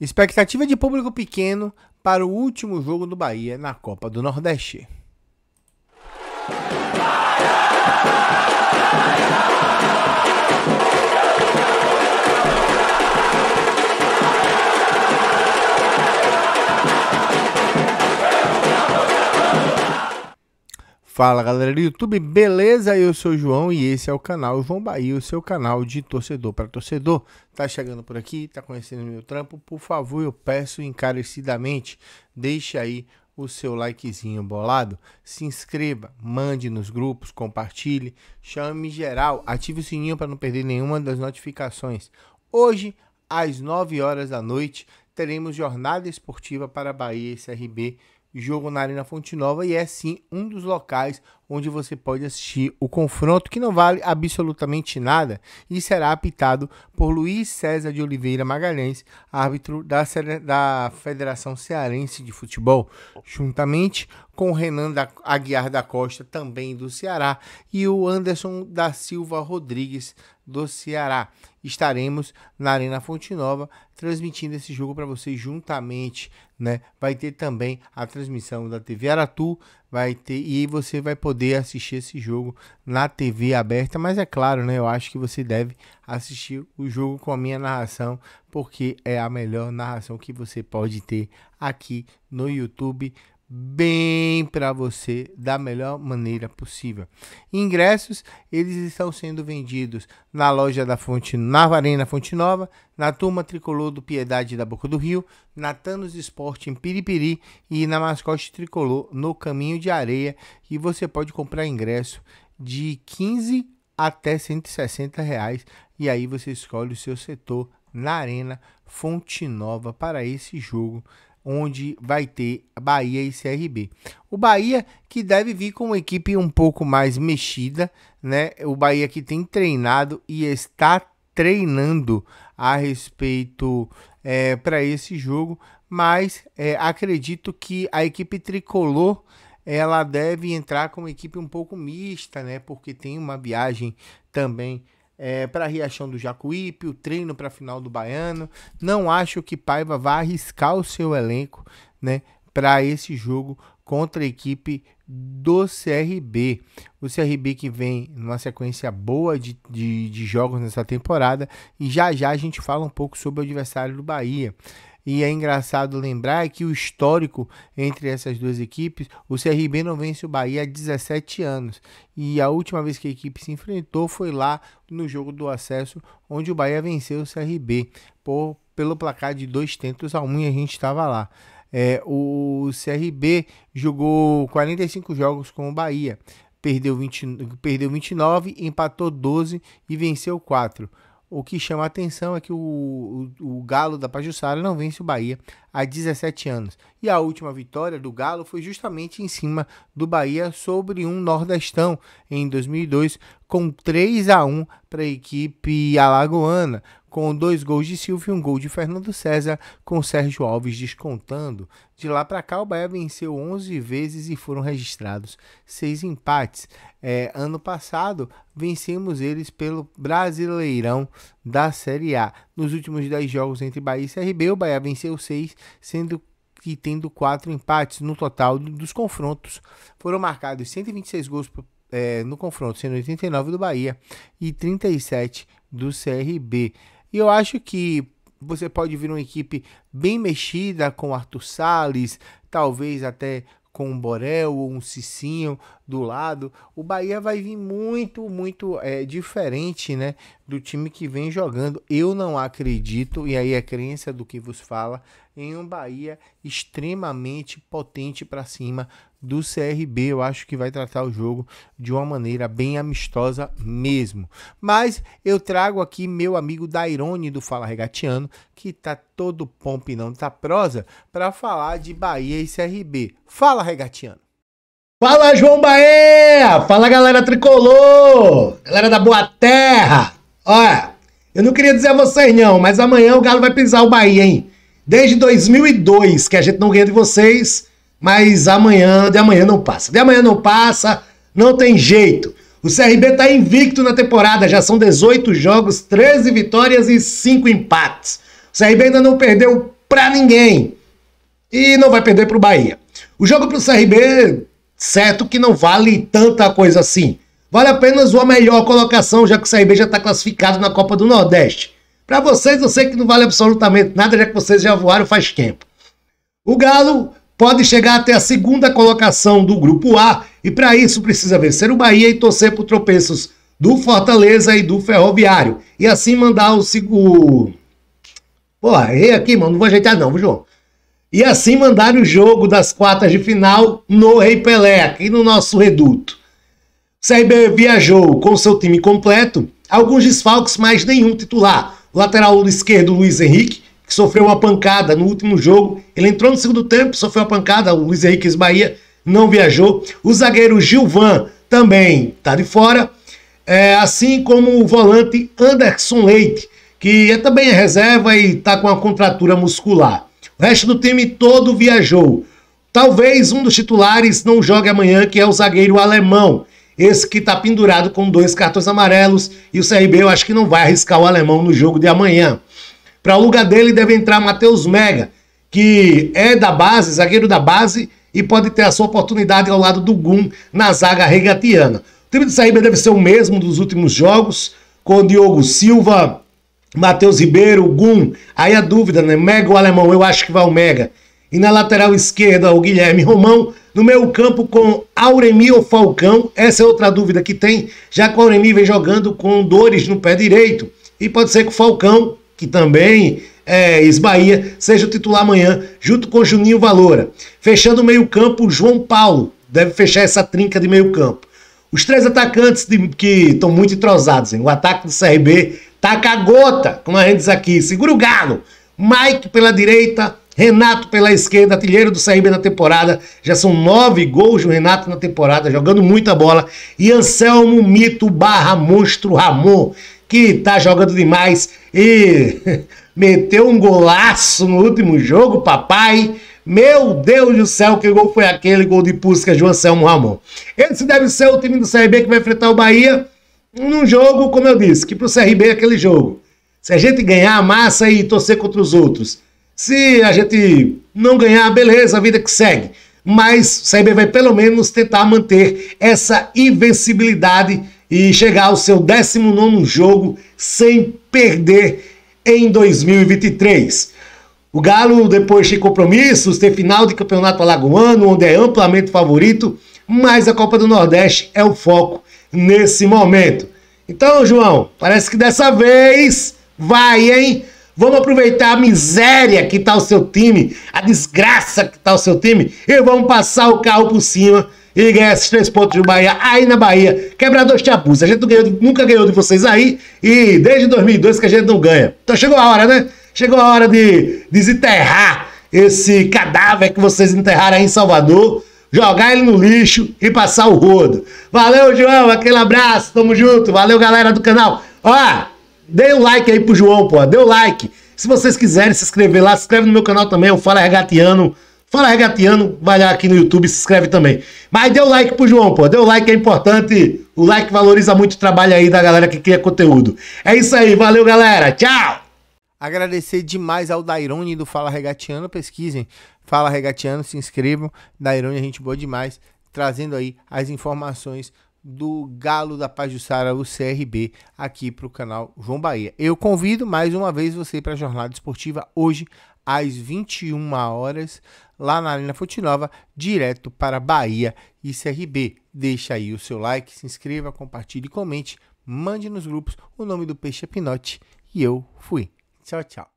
Expectativa de público pequeno para o último jogo do Bahia na Copa do Nordeste. Fala galera do YouTube, beleza? Eu sou o João e esse é o canal João Bahia, o seu canal de torcedor para torcedor. Tá chegando por aqui, tá conhecendo meu trampo? Por favor, eu peço encarecidamente, deixe aí o seu likezinho bolado, se inscreva, mande nos grupos, compartilhe, chame geral, ative o sininho para não perder nenhuma das notificações. Hoje, às 9 horas da noite, teremos jornada esportiva para Bahia e CRB jogo na Arena Fonte Nova e é sim um dos locais onde você pode assistir o confronto que não vale absolutamente nada e será apitado por Luiz César de Oliveira Magalhães, árbitro da, da Federação Cearense de Futebol, juntamente com Renan da Aguiar da Costa, também do Ceará, e o Anderson da Silva Rodrigues, do Ceará. Estaremos na Arena Fonte Nova transmitindo esse jogo para vocês juntamente. Né? Vai ter também a transmissão da TV Aratu, vai ter e você vai poder assistir esse jogo na TV aberta, mas é claro, né? Eu acho que você deve assistir o jogo com a minha narração, porque é a melhor narração que você pode ter aqui no YouTube bem para você da melhor maneira possível. Ingressos, eles estão sendo vendidos na loja da Fonte, na Arena Fonte Nova, na Turma Tricolor do Piedade da Boca do Rio, na Thanos Esporte em Piripiri e na Mascote Tricolor no Caminho de Areia. E você pode comprar ingresso de 15 até 160 reais e aí você escolhe o seu setor na Arena Fonte Nova para esse jogo onde vai ter Bahia e CRB. O Bahia que deve vir com uma equipe um pouco mais mexida, né? O Bahia que tem treinado e está treinando a respeito é, para esse jogo, mas é, acredito que a equipe tricolor ela deve entrar com uma equipe um pouco mista, né? Porque tem uma viagem também é, para reação do Jacuípe, o treino para a final do Baiano. Não acho que Paiva vá arriscar o seu elenco né, para esse jogo contra a equipe do CRB. O CRB que vem numa sequência boa de, de, de jogos nessa temporada e já já a gente fala um pouco sobre o adversário do Bahia. E é engraçado lembrar que o histórico entre essas duas equipes, o CRB não vence o Bahia há 17 anos. E a última vez que a equipe se enfrentou foi lá no jogo do acesso, onde o Bahia venceu o CRB por, pelo placar de dois tentos a um e a gente estava lá. É, o CRB jogou 45 jogos com o Bahia, perdeu, 20, perdeu 29, empatou 12 e venceu 4. O que chama a atenção é que o, o, o Galo da Pajussara não vence o Bahia há 17 anos. E a última vitória do Galo foi justamente em cima do Bahia sobre um nordestão em 2002, com 3 a 1 para a equipe alagoana, com dois gols de Silvio e um gol de Fernando César, com Sérgio Alves descontando. De lá para cá, o Bahia venceu 11 vezes e foram registrados seis empates. É, ano passado, vencemos eles pelo Brasileirão da Série A. Nos últimos 10 jogos entre Bahia e CRB, o Bahia venceu 6, sendo que tendo quatro empates no total dos confrontos. Foram marcados 126 gols é, no confronto, sendo 89 do Bahia e 37 do CRB. E eu acho que você pode vir uma equipe bem mexida com Arthur Salles, talvez até com um Borel ou um Cicinho do lado, o Bahia vai vir muito, muito é, diferente né, do time que vem jogando. Eu não acredito, e aí é crença do que vos fala, em um Bahia extremamente potente para cima do CRB. Eu acho que vai tratar o jogo de uma maneira bem amistosa mesmo. Mas eu trago aqui meu amigo Dairone do Fala Regatiano, que tá todo pompe e não tá prosa, para falar de Bahia e CRB. Fala Regatiano. Fala João Bahia! Fala galera tricolor! Galera da Boa Terra! Olha, eu não queria dizer a vocês não, mas amanhã o Galo vai pisar o Bahia, hein? desde 2002 que a gente não ganha de vocês, mas amanhã, de amanhã não passa. De amanhã não passa, não tem jeito. O CRB está invicto na temporada, já são 18 jogos, 13 vitórias e 5 empates. O CRB ainda não perdeu para ninguém e não vai perder para o Bahia. O jogo para o CRB, certo que não vale tanta coisa assim. Vale apenas uma melhor colocação, já que o CRB já está classificado na Copa do Nordeste. Para vocês, eu sei que não vale absolutamente nada, já que vocês já voaram faz tempo. O Galo pode chegar até a segunda colocação do Grupo A e para isso precisa vencer o Bahia e torcer por tropeços do Fortaleza e do Ferroviário. E assim mandar o... segundo. Pô, errei aqui, mano, não vou ajeitar não, João. E assim mandar o jogo das quartas de final no Rei Pelé, aqui no nosso reduto. O CRB viajou com seu time completo, alguns desfalques, mas nenhum titular. Lateral esquerdo, Luiz Henrique, que sofreu uma pancada no último jogo. Ele entrou no segundo tempo, sofreu uma pancada. O Luiz Henrique Bahia não viajou. O zagueiro Gilvan também está de fora. É, assim como o volante Anderson Leite, que é também é reserva e está com uma contratura muscular. O resto do time todo viajou. Talvez um dos titulares não jogue amanhã, que é o zagueiro alemão, esse que está pendurado com dois cartões amarelos e o CRB eu acho que não vai arriscar o alemão no jogo de amanhã. Para o lugar dele deve entrar Matheus Mega, que é da base, zagueiro da base e pode ter a sua oportunidade ao lado do Gum na zaga regatiana. O time de CRB deve ser o mesmo dos últimos jogos, com o Diogo Silva, Matheus Ribeiro, Gum. Aí a dúvida, né? Mega ou alemão? Eu acho que vai o Mega. E na lateral esquerda, o Guilherme Romão. No meio campo com Auremi ou Falcão, essa é outra dúvida que tem, já que o Auremi vem jogando com dores no pé direito. E pode ser que o Falcão, que também é ex-Bahia, seja o titular amanhã, junto com Juninho Valora. Fechando o meio campo, João Paulo deve fechar essa trinca de meio campo. Os três atacantes de, que estão muito entrosados, hein? o ataque do CRB taca tá a gota, como a gente diz aqui, segura o galo. Mike pela direita, Renato pela esquerda, artilheiro do CRB na temporada. Já são nove gols do Renato na temporada, jogando muita bola. E Anselmo Mito barra Monstro Ramon, que tá jogando demais e meteu um golaço no último jogo, papai. Meu Deus do céu, que gol foi aquele gol de Pusca de Anselmo Ramon. Esse deve ser o time do CRB que vai enfrentar o Bahia num jogo, como eu disse, que pro CRB é aquele jogo. Se a gente ganhar, massa e torcer contra os outros se a gente não ganhar, beleza, a vida que segue. Mas o CRB vai pelo menos tentar manter essa invencibilidade e chegar ao seu 19 jogo sem perder em 2023. O Galo, depois de compromissos, tem final de campeonato alagoano, onde é amplamente favorito, mas a Copa do Nordeste é o foco nesse momento. Então, João, parece que dessa vez vai, hein? Vamos aproveitar a miséria que está o seu time, a desgraça que está o seu time, e vamos passar o carro por cima e ganhar esses três pontos do Bahia aí na Bahia. Quebrador dois abusa. A gente ganhou, nunca ganhou de vocês aí e desde 2002 que a gente não ganha. Então chegou a hora, né? Chegou a hora de desenterrar esse cadáver que vocês enterraram aí em Salvador, jogar ele no lixo e passar o rodo. Valeu, João. Aquele abraço. Tamo junto. Valeu, galera do canal. Ó. Dê o um like aí pro João, pô. Dê o um like. Se vocês quiserem se inscrever lá, se inscreve no meu canal também, o Fala Regatiano. Fala Regatiano, vai lá aqui no YouTube se inscreve também. Mas dê o um like pro João, pô. Dê o like é importante. O like valoriza muito o trabalho aí da galera que cria conteúdo. É isso aí, valeu galera. Tchau! Agradecer demais ao Dairone do Fala Regatiano. Pesquisem. Fala Regatiano, se inscrevam. Dairone a é gente boa demais, trazendo aí as informações do Galo da paz do sara o CRB, aqui para o canal João Bahia. Eu convido mais uma vez você para a Jornada Esportiva hoje às 21 horas lá na Arena Fonte Nova, direto para Bahia e CRB. Deixa aí o seu like, se inscreva, compartilhe, comente, mande nos grupos o nome do peixe apinote Pinote e eu fui. Tchau, tchau.